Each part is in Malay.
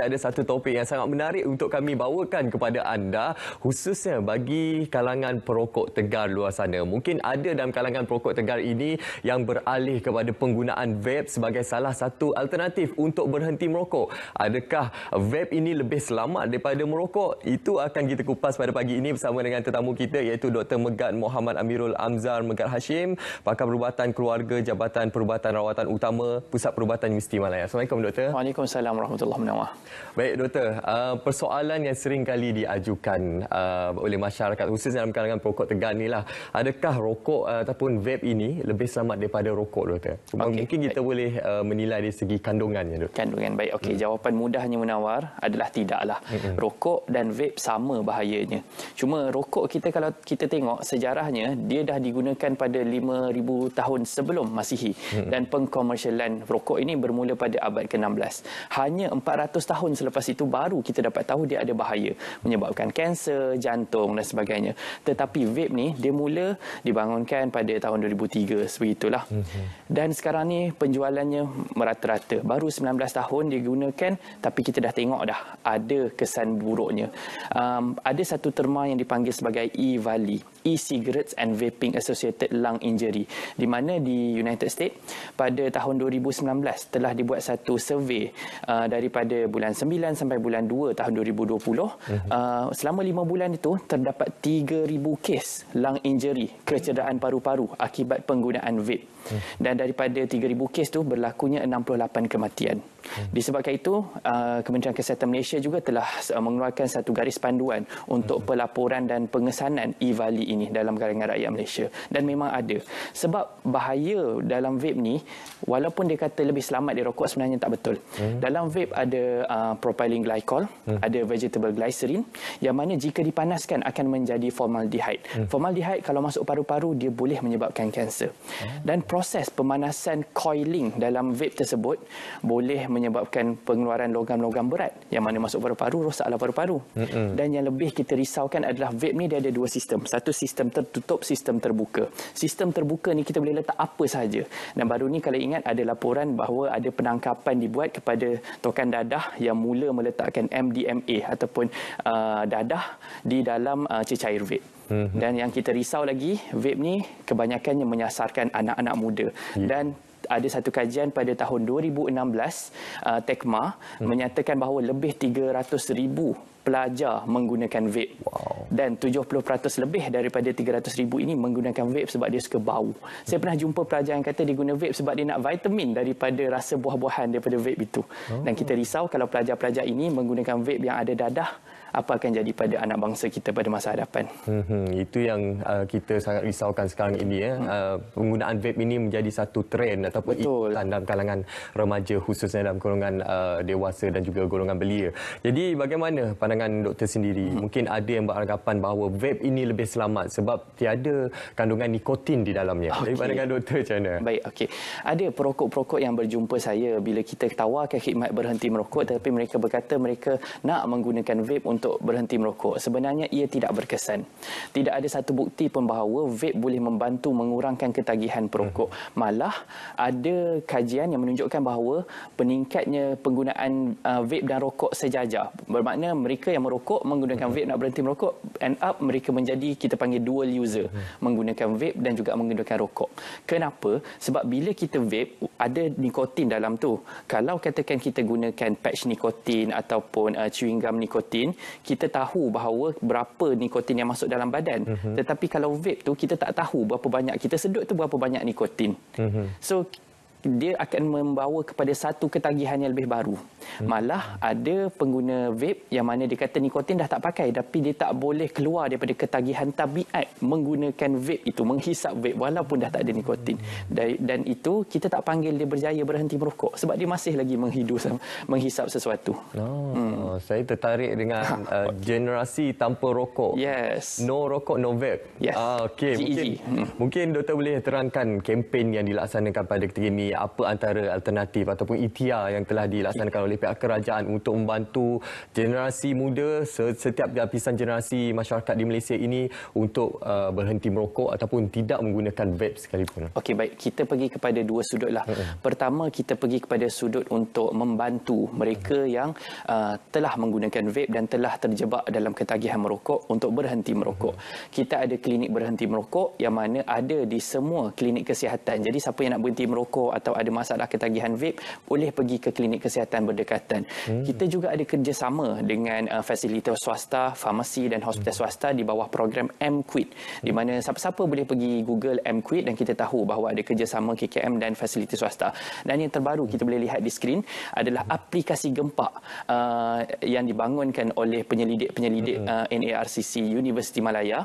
kita ada satu topik yang sangat menarik untuk kami bawakan kepada anda khususnya bagi kalangan perokok tegar luar sana. Mungkin ada dalam kalangan perokok tegar ini yang beralih kepada penggunaan vape sebagai salah satu alternatif untuk berhenti merokok. Adakah vape ini lebih selamat daripada merokok? Itu akan kita kupas pada pagi ini bersama dengan tetamu kita iaitu Dr. Megat Muhammad Amirul Amzar Megat Hashim, pakar perubatan keluarga Jabatan Perubatan Rawatan Utama Pusat Perubatan Universiti Malaya. Assalamualaikum Dr. Waalaikumsalam warahmatullahi wabarakatuh. Baik, Doktor. Uh, persoalan yang sering kali diajukan uh, oleh masyarakat khususnya dalam kalangan perokok tegar ni lah. Adakah rokok uh, ataupun vape ini lebih selamat daripada rokok, Doktor? Okay. Mungkin kita baik. boleh uh, menilai dari segi kandungannya, Doktor. Kandungan, baik. Okey, hmm. jawapan mudahnya menawar adalah tidaklah. Hmm. Rokok dan vape sama bahayanya. Cuma rokok kita kalau kita tengok sejarahnya, dia dah digunakan pada 5,000 tahun sebelum Masihi. Hmm. Dan pengkomersialan rokok ini bermula pada abad ke-16. Hanya 400 tahun tahun selepas itu baru kita dapat tahu dia ada bahaya menyebabkan kanser jantung dan sebagainya tetapi vape ni dia mula dibangunkan pada tahun 2003 sebegitulah mhm. dan sekarang ni penjualannya merata-rata baru 19 tahun digunakan tapi kita dah tengok dah ada kesan buruknya um, ada satu terma yang dipanggil sebagai e valley e-cigarettes and vaping associated lung injury di mana di United States pada tahun 2019 telah dibuat satu survey uh, daripada bulan 9 sampai bulan 2 tahun 2020 mhm. uh, selama 5 bulan itu terdapat 3000 kes lung injury kecederaan paru-paru akibat penggunaan vape hmm. dan daripada 3000 kes tu berlakunya 68 kematian Hmm. Disebabkan itu, uh, Kementerian Kesihatan Malaysia juga telah uh, mengeluarkan satu garis panduan untuk hmm. pelaporan dan pengesanan e-vali ini dalam kalangan rakyat Malaysia. Dan memang ada. Sebab bahaya dalam vape ni, walaupun dia kata lebih selamat dia rokok, sebenarnya tak betul. Hmm. Dalam vape ada uh, propylene glycol, ada vegetable glycerin, yang mana jika dipanaskan akan menjadi formaldehyde. Formaldehyde kalau masuk paru-paru, dia boleh menyebabkan kanser. Dan proses pemanasan coiling dalam vape tersebut boleh menyebabkan pengeluaran logam-logam berat yang mana masuk paru-paru rosaklah paru-paru. Mm-hmm. Dan yang lebih kita risaukan adalah vape ni dia ada dua sistem. Satu sistem tertutup, sistem terbuka. Sistem terbuka ni kita boleh letak apa sahaja. Dan baru ni kalau ingat ada laporan bahawa ada penangkapan dibuat kepada tokan dadah yang mula meletakkan MDMA ataupun uh, dadah di dalam uh, cecair vape. Mm-hmm. Dan yang kita risau lagi, vape ni kebanyakannya menyasarkan anak-anak muda. Ya. Dan ada satu kajian pada tahun 2016 uh, Tekma hmm. menyatakan bahawa lebih 300,000 pelajar menggunakan vape wow. dan 70% lebih daripada 300 ribu ini menggunakan vape sebab dia suka bau. Saya pernah jumpa pelajar yang kata dia guna vape sebab dia nak vitamin daripada rasa buah-buahan daripada vape itu. Oh. Dan kita risau kalau pelajar-pelajar ini menggunakan vape yang ada dadah apa akan jadi pada anak bangsa kita pada masa hadapan. Hmm, itu yang uh, kita sangat risaukan sekarang ini. Ya. Hmm. Uh, penggunaan vape ini menjadi satu trend ataupun ikutan dalam kalangan remaja khususnya dalam golongan uh, dewasa dan juga golongan belia. Jadi bagaimana pandangan doktor sendiri? Hmm. Mungkin ada yang beranggapan bahawa vape ini lebih selamat sebab tiada kandungan nikotin di dalamnya. Okay. Jadi pandangan doktor macam mana? Baik, okay. ada perokok-perokok yang berjumpa saya bila kita tawarkan khidmat berhenti merokok tetapi mereka berkata mereka nak menggunakan vape untuk untuk berhenti merokok sebenarnya ia tidak berkesan. Tidak ada satu bukti pun bahawa vape boleh membantu mengurangkan ketagihan perokok. Hmm. Malah ada kajian yang menunjukkan bahawa peningkatnya penggunaan uh, vape dan rokok sejajar. Bermakna mereka yang merokok menggunakan hmm. vape nak berhenti merokok end up mereka menjadi kita panggil dual user hmm. menggunakan vape dan juga menggunakan rokok. Kenapa? Sebab bila kita vape ada nikotin dalam tu. Kalau katakan kita gunakan patch nikotin ataupun uh, chewing gum nikotin, kita tahu bahawa berapa nikotin yang masuk dalam badan. Mm-hmm. Tetapi kalau vape tu kita tak tahu berapa banyak kita sedut tu berapa banyak nikotin. Mm-hmm. So dia akan membawa kepada satu ketagihan yang lebih baru. Hmm. Malah ada pengguna vape yang mana dia kata nikotin dah tak pakai tapi dia tak boleh keluar daripada ketagihan tabiat menggunakan vape itu, menghisap vape walaupun dah tak ada nikotin. Hmm. Dan itu kita tak panggil dia berjaya berhenti merokok sebab dia masih lagi menghidu, menghisap sesuatu. Oh, hmm. Saya tertarik dengan uh, generasi tanpa rokok. Yes. No rokok, no vape. Yes. Ah, okay. E mungkin, hmm. mungkin doktor boleh terangkan kempen yang dilaksanakan pada ketika ini apa antara alternatif ataupun ITIA e yang telah dilaksanakan oleh pihak kerajaan untuk membantu generasi muda setiap lapisan generasi masyarakat di Malaysia ini untuk uh, berhenti merokok ataupun tidak menggunakan vape sekalipun. Okey baik, kita pergi kepada dua sudut lah. Pertama kita pergi kepada sudut untuk membantu mereka yang uh, telah menggunakan vape dan telah terjebak dalam ketagihan merokok untuk berhenti merokok. Kita ada klinik berhenti merokok yang mana ada di semua klinik kesihatan. Jadi siapa yang nak berhenti merokok atau ada masalah ketagihan vape boleh pergi ke klinik kesihatan berdekatan. Hmm. Kita juga ada kerjasama dengan uh, fasiliti swasta, farmasi dan hospital hmm. swasta di bawah program MQuit hmm. di mana hmm. siapa-siapa boleh pergi Google MQuit dan kita tahu bahawa ada kerjasama KKM dan fasiliti swasta. Dan yang terbaru kita boleh lihat di skrin adalah hmm. aplikasi gempa uh, yang dibangunkan oleh penyelidik-penyelidik hmm. uh, NARCC Universiti Malaya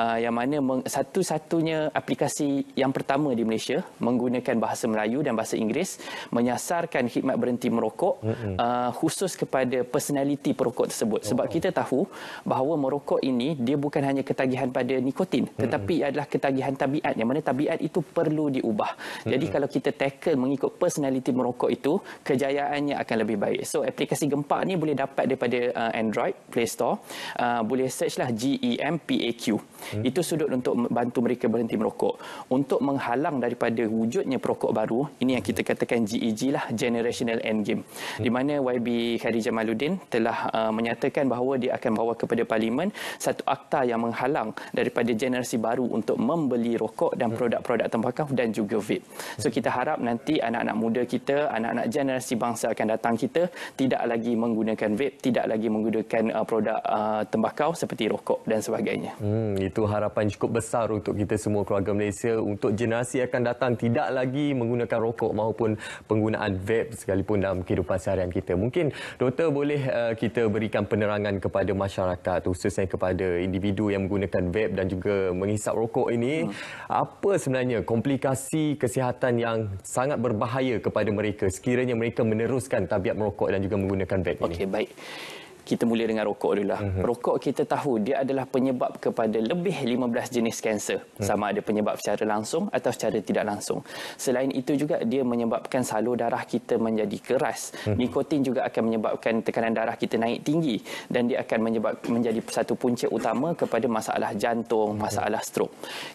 uh, yang mana satu-satunya aplikasi yang pertama di Malaysia menggunakan bahasa Melayu Melayu dan bahasa Inggeris menyasarkan khidmat berhenti merokok uh, khusus kepada personaliti perokok tersebut sebab oh. kita tahu bahawa merokok ini dia bukan hanya ketagihan pada nikotin tetapi Mm-mm. adalah ketagihan tabiat yang mana tabiat itu perlu diubah jadi Mm-mm. kalau kita tackle mengikut personaliti merokok itu kejayaannya akan lebih baik so aplikasi gempak ni boleh dapat daripada uh, Android Play Store uh, boleh search lah GEMPAQ mm-hmm. itu sudut untuk bantu mereka berhenti merokok untuk menghalang daripada wujudnya perokok baru ini yang kita katakan GEG e lah generational endgame di mana YB Khadijah Maludin telah uh, menyatakan bahawa dia akan bawa kepada parlimen satu akta yang menghalang daripada generasi baru untuk membeli rokok dan produk-produk tembakau dan juga vape so kita harap nanti anak-anak muda kita anak-anak generasi bangsa akan datang kita tidak lagi menggunakan vape tidak lagi menggunakan uh, produk uh, tembakau seperti rokok dan sebagainya hmm, itu harapan cukup besar untuk kita semua keluarga Malaysia untuk generasi akan datang tidak lagi menggunakan meninggalkan rokok maupun penggunaan vape sekalipun dalam kehidupan seharian kita. Mungkin doktor boleh uh, kita berikan penerangan kepada masyarakat khususnya kepada individu yang menggunakan vape dan juga menghisap rokok ini. Hmm. Apa sebenarnya komplikasi kesihatan yang sangat berbahaya kepada mereka sekiranya mereka meneruskan tabiat merokok dan juga menggunakan vape ini? Okey, baik kita mula dengan rokok dulu lah. Mm-hmm. Rokok kita tahu dia adalah penyebab kepada lebih 15 jenis kanser. Mm-hmm. Sama ada penyebab secara langsung atau secara tidak langsung. Selain itu juga dia menyebabkan salur darah kita menjadi keras. Mm-hmm. Nikotin juga akan menyebabkan tekanan darah kita naik tinggi dan dia akan menyebab menjadi satu punca utama kepada masalah jantung, hmm. masalah strok.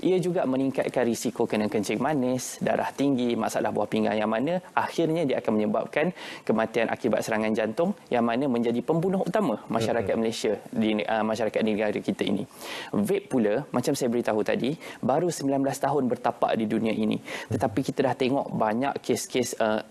Ia juga meningkatkan risiko kena kencing manis, darah tinggi, masalah buah pinggang yang mana akhirnya dia akan menyebabkan kematian akibat serangan jantung yang mana menjadi pembunuh utama utama masyarakat Malaysia di uh, masyarakat negara kita ini. Vape pula macam saya beritahu tadi baru 19 tahun bertapak di dunia ini. Tetapi kita dah tengok banyak kes-kes uh,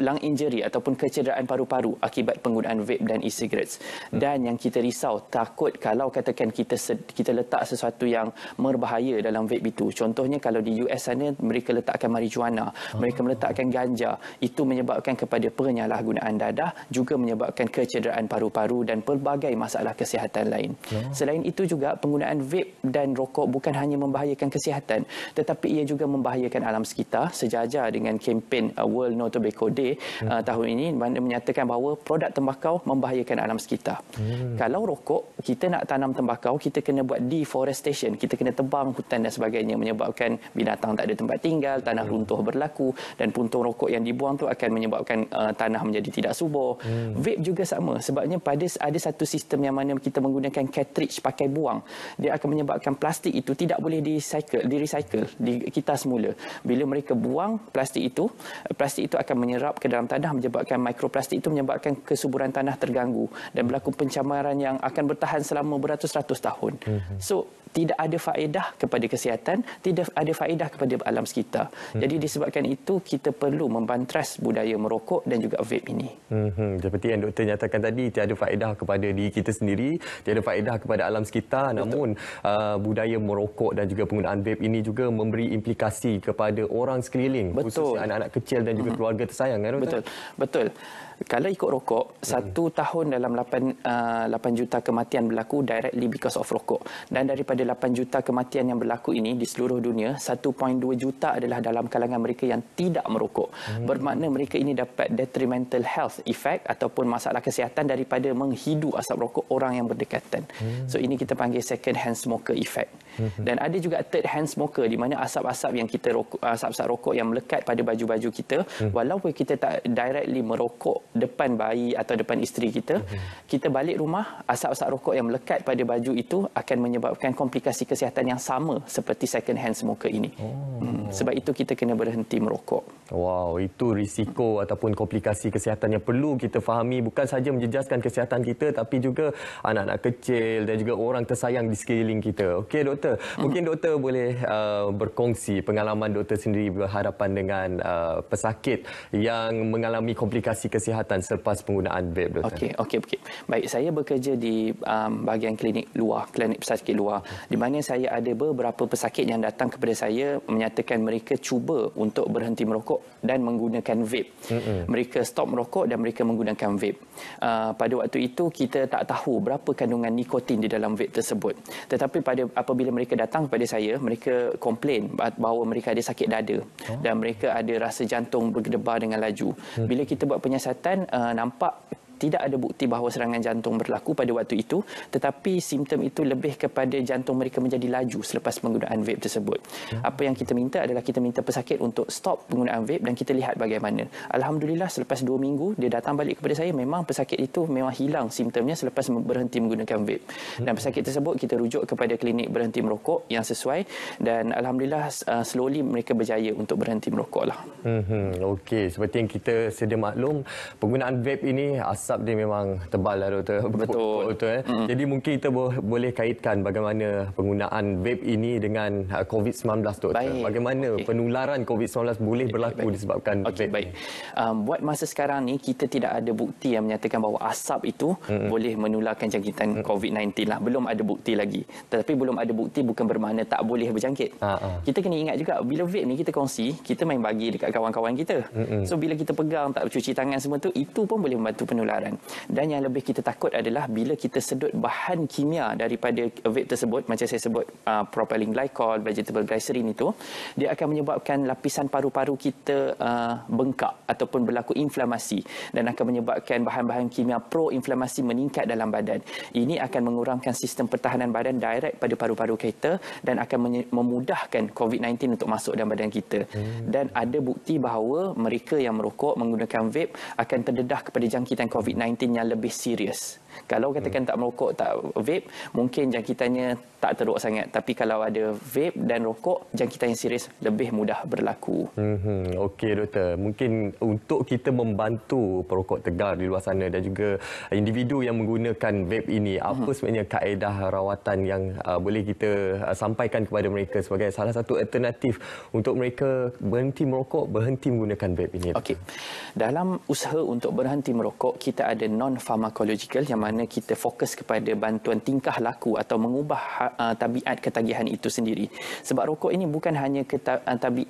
lung injury ataupun kecederaan paru-paru akibat penggunaan vape dan e-cigarettes. Hmm. Dan yang kita risau, takut kalau katakan kita kita letak sesuatu yang merbahaya dalam vape itu. Contohnya kalau di US sana, mereka letakkan marijuana, hmm. mereka meletakkan ganja. Itu menyebabkan kepada penyalahgunaan dadah, juga menyebabkan kecederaan paru-paru dan pelbagai masalah kesihatan lain. Hmm. Selain itu juga, penggunaan vape dan rokok bukan hanya membahayakan kesihatan, tetapi ia juga membahayakan alam sekitar sejajar dengan kempen uh, World No Tobacco Day hmm. Uh, tahun ini menyatakan bahawa produk tembakau membahayakan alam sekitar. Hmm. Kalau rokok, kita nak tanam tembakau, kita kena buat deforestation. Kita kena tebang hutan dan sebagainya menyebabkan binatang tak ada tempat tinggal, tanah hmm. runtuh berlaku dan puntung rokok yang dibuang tu akan menyebabkan uh, tanah menjadi tidak subur. Hmm. Vape juga sama sebabnya pada ada satu sistem yang mana kita menggunakan cartridge pakai buang. Dia akan menyebabkan plastik itu tidak boleh di-recycle, di-recycle, di kita semula. Bila mereka buang plastik itu, uh, plastik itu akan menyerap diserap ke dalam tanah menyebabkan mikroplastik itu menyebabkan kesuburan tanah terganggu dan berlaku pencemaran yang akan bertahan selama beratus-ratus tahun. Mhm. So tidak ada faedah kepada kesihatan, tidak ada faedah kepada alam sekitar. Hmm. Jadi disebabkan itu kita perlu membantras budaya merokok dan juga vape ini. Hmm. Seperti yang doktor nyatakan tadi, tiada faedah kepada diri kita sendiri, tiada faedah kepada alam sekitar. Betul. Namun uh, budaya merokok dan juga penggunaan vape ini juga memberi implikasi kepada orang sekeliling, Betul. khususnya anak-anak kecil dan juga hmm. keluarga tersayang. Kan, Betul. Betul kalau ikut rokok, mm-hmm. satu tahun dalam 8, 8 uh, juta kematian berlaku directly because of rokok. Dan daripada 8 juta kematian yang berlaku ini di seluruh dunia, 1.2 juta adalah dalam kalangan mereka yang tidak merokok. Mm-hmm. Bermakna mereka ini dapat detrimental health effect ataupun masalah kesihatan daripada menghidu asap rokok orang yang berdekatan. Mm-hmm. So ini kita panggil second hand smoker effect. Mhm. Dan ada juga third hand smoker di mana asap-asap yang kita rokok asap-asap rokok yang melekat pada baju-baju kita hmm. walaupun kita tak directly merokok depan bayi atau depan isteri kita, hmm. kita balik rumah asap-asap rokok yang melekat pada baju itu akan menyebabkan komplikasi kesihatan yang sama seperti second hand smoker ini. Oh. Hmm. Sebab itu kita kena berhenti merokok. Wow, itu risiko ataupun komplikasi kesihatan yang perlu kita fahami bukan saja menjejaskan kesihatan kita tapi juga anak-anak kecil dan juga orang tersayang di sekeliling kita. Okey, doktor doktor. Hmm. Mungkin doktor boleh uh, berkongsi pengalaman doktor sendiri berhadapan dengan uh, pesakit yang mengalami komplikasi kesihatan selepas penggunaan vape, doktor. Okey, okey, okey. Baik, saya bekerja di um, bahagian klinik luar, klinik pesakit luar hmm. di mana saya ada beberapa pesakit yang datang kepada saya menyatakan mereka cuba untuk berhenti merokok dan menggunakan vape. Mereka stop merokok dan mereka menggunakan vape. Uh, pada waktu itu kita tak tahu berapa kandungan nikotin di dalam vape tersebut. Tetapi pada apabila mereka datang kepada saya, mereka komplain bahawa mereka ada sakit dada oh. dan mereka ada rasa jantung berdebar dengan laju. Hmm. Bila kita buat penyiasatan, eh, nampak tidak ada bukti bahawa serangan jantung berlaku pada waktu itu tetapi simptom itu lebih kepada jantung mereka menjadi laju selepas penggunaan vape tersebut. Ya. Apa yang kita minta adalah kita minta pesakit untuk stop penggunaan vape dan kita lihat bagaimana. Alhamdulillah selepas dua minggu dia datang balik kepada saya memang pesakit itu memang hilang simptomnya selepas berhenti menggunakan vape. Dan hmm. pesakit tersebut kita rujuk kepada klinik berhenti merokok yang sesuai dan Alhamdulillah uh, slowly mereka berjaya untuk berhenti merokok lah. Hmm, hmm. Okey, seperti yang kita sedia maklum penggunaan vape ini asap dia memang tebal lah doktor. Betul. Betul eh. Mm. Jadi mungkin kita bo- boleh kaitkan bagaimana penggunaan vape ini dengan uh, COVID-19 doktor. Baik. Bagaimana okay. penularan COVID-19 boleh berlaku baik. disebabkan okay, vape. Baik. Um, buat masa sekarang ni kita tidak ada bukti yang menyatakan bahawa asap itu mm. boleh menularkan jangkitan mm. COVID-19 lah. Belum ada bukti lagi. Tetapi belum ada bukti bukan bermakna tak boleh berjangkit. Ha, ha. Kita kena ingat juga bila vape ni kita kongsi, kita main bagi dekat kawan-kawan kita. Mm-mm. So bila kita pegang tak cuci tangan semua tu itu pun boleh membantu penularan kebakaran. Dan yang lebih kita takut adalah bila kita sedut bahan kimia daripada vape tersebut, macam saya sebut uh, propylene glycol, vegetable glycerin itu, dia akan menyebabkan lapisan paru-paru kita uh, bengkak ataupun berlaku inflamasi dan akan menyebabkan bahan-bahan kimia pro-inflamasi meningkat dalam badan. Ini akan mengurangkan sistem pertahanan badan direct pada paru-paru kita dan akan memudahkan COVID-19 untuk masuk dalam badan kita. Hmm. Dan ada bukti bahawa mereka yang merokok menggunakan vape akan terdedah kepada jangkitan COVID-19 COVID-19 yang lebih serius. Kalau katakan hmm. tak merokok, tak vape, mungkin jangkitannya tak teruk sangat. Tapi kalau ada vape dan rokok, jangkitan yang serius lebih mudah berlaku. Hmm. Okey, Doktor. Mungkin untuk kita membantu perokok tegar di luar sana dan juga individu yang menggunakan vape ini, apa hmm. sebenarnya kaedah rawatan yang uh, boleh kita uh, sampaikan kepada mereka sebagai salah satu alternatif untuk mereka berhenti merokok, berhenti menggunakan vape ini? Okey. Dalam usaha untuk berhenti merokok, kita ada non-pharmacological yang mana kita fokus kepada bantuan tingkah laku atau mengubah uh, tabiat ketagihan itu sendiri. Sebab rokok ini bukan hanya ketab, uh, ha, tabiat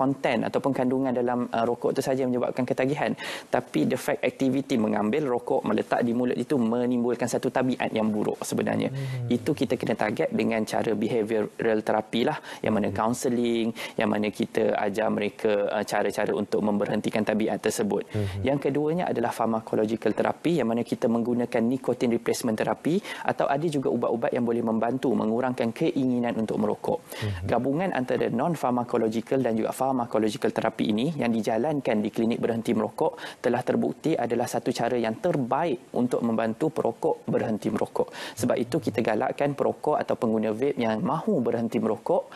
konten uh, ataupun kandungan dalam uh, rokok itu saja menyebabkan ketagihan tapi the fact activity mengambil rokok meletak di mulut itu menimbulkan satu tabiat yang buruk sebenarnya hmm. itu kita kena target dengan cara behavioral terapi lah yang mana hmm. counselling yang mana kita ajar mereka uh, cara-cara untuk memberhentikan tabiat tersebut hmm. yang keduanya adalah pharmacological terapi yang mana kita menggunakan nicotine replacement terapi atau ada juga ubat-ubat yang boleh membantu mengurangkan keinginan untuk merokok hmm. gabungan antara non-pharmacological dan juga pharmacological terapi ini yang dijalankan di klinik berhenti merokok telah terbukti adalah satu cara yang terbaik untuk membantu perokok berhenti merokok. Sebab itu kita galakkan perokok atau pengguna vape yang mahu berhenti merokok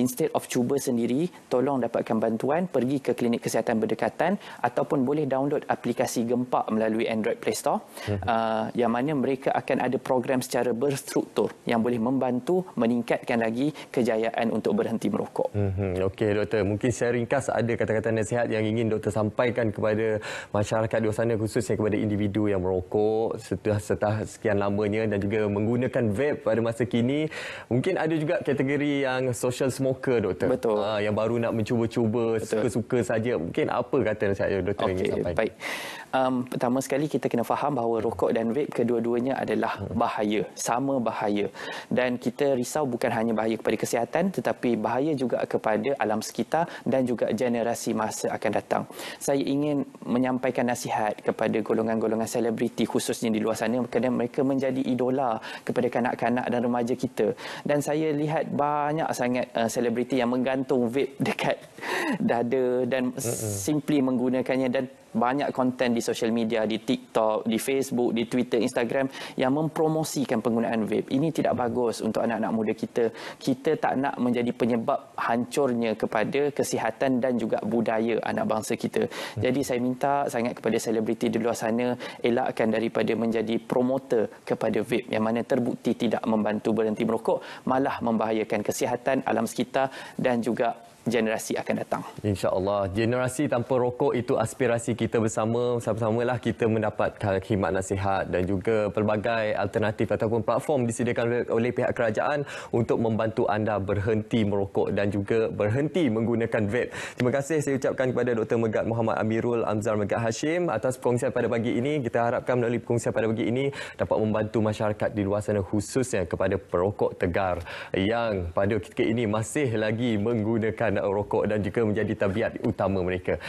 instead of cuba sendiri tolong dapatkan bantuan pergi ke klinik kesihatan berdekatan ataupun boleh download aplikasi gempak melalui Android Play Store hmm. uh, yang mana mereka akan ada program secara berstruktur yang boleh membantu meningkatkan lagi kejayaan untuk berhenti merokok. Hmm. Okey doktor, mungkin secara ringkas ada kata-kata nasihat yang ingin doktor sampaikan kepada masyarakat di luar sana khususnya kepada individu yang merokok setelah setelah sekian lamanya dan juga menggunakan vape pada masa kini. Mungkin ada juga kategori yang social smoke muka doktor. Betul. Ha, yang baru nak mencuba-cuba suka-suka saja. Mungkin apa kata nasihat doktor okay, ingin sampaikan? Baik um, pertama sekali kita kena faham bahawa rokok dan vape kedua-duanya adalah hmm. bahaya, sama bahaya. Dan kita risau bukan hanya bahaya kepada kesihatan tetapi bahaya juga kepada alam sekitar dan juga generasi masa akan datang. Saya ingin menyampaikan nasihat kepada golongan-golongan selebriti khususnya di luar sana kerana mereka menjadi idola kepada kanak-kanak dan remaja kita. Dan saya lihat banyak sangat uh, selebriti uh, yang menggantung vape dekat dada dan hmm. simply menggunakannya dan banyak konten di social media, di TikTok, di Facebook, di Twitter, Instagram yang mempromosikan penggunaan vape. Ini tidak bagus untuk anak-anak muda kita. Kita tak nak menjadi penyebab hancurnya kepada kesihatan dan juga budaya anak bangsa kita. Jadi saya minta sangat kepada selebriti di luar sana elakkan daripada menjadi promoter kepada vape yang mana terbukti tidak membantu berhenti merokok, malah membahayakan kesihatan alam sekitar dan juga generasi akan datang. InsyaAllah. Generasi tanpa rokok itu aspirasi kita bersama. sama lah kita mendapat khidmat nasihat dan juga pelbagai alternatif ataupun platform disediakan oleh pihak kerajaan untuk membantu anda berhenti merokok dan juga berhenti menggunakan vape. Terima kasih saya ucapkan kepada Dr. Megat Muhammad Amirul Amzar Megat Hashim atas perkongsian pada pagi ini. Kita harapkan melalui perkongsian pada pagi ini dapat membantu masyarakat di luar sana khususnya kepada perokok tegar yang pada ketika ini masih lagi menggunakan rokok dan juga menjadi tabiat utama mereka.